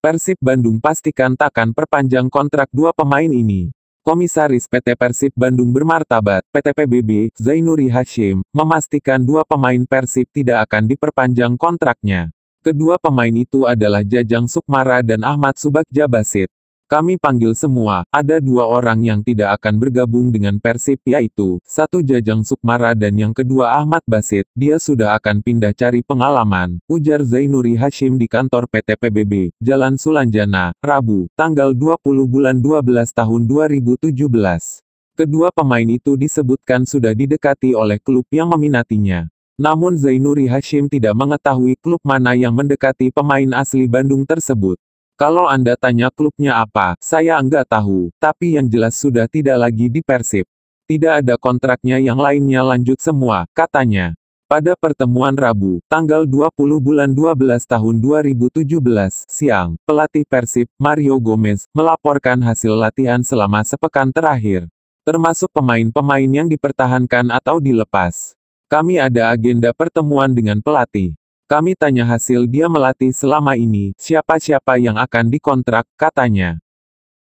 Persib Bandung pastikan takkan perpanjang kontrak dua pemain ini. Komisaris PT Persib Bandung bermartabat, PT PBB, Zainuri Hashim, memastikan dua pemain Persib tidak akan diperpanjang kontraknya. Kedua pemain itu adalah Jajang Sukmara dan Ahmad Subak Jabasit. Kami panggil semua, ada dua orang yang tidak akan bergabung dengan Persib yaitu, satu Jajang Sukmara dan yang kedua Ahmad Basit, dia sudah akan pindah cari pengalaman, ujar Zainuri Hashim di kantor PT PBB, Jalan Sulanjana, Rabu, tanggal 20 bulan 12 tahun 2017. Kedua pemain itu disebutkan sudah didekati oleh klub yang meminatinya. Namun Zainuri Hashim tidak mengetahui klub mana yang mendekati pemain asli Bandung tersebut. Kalau Anda tanya klubnya apa, saya enggak tahu, tapi yang jelas sudah tidak lagi di Persib. Tidak ada kontraknya yang lainnya lanjut semua, katanya. Pada pertemuan Rabu, tanggal 20 bulan 12 tahun 2017, siang, pelatih Persib, Mario Gomez, melaporkan hasil latihan selama sepekan terakhir. Termasuk pemain-pemain yang dipertahankan atau dilepas. Kami ada agenda pertemuan dengan pelatih. Kami tanya hasil dia melatih selama ini, siapa-siapa yang akan dikontrak, katanya.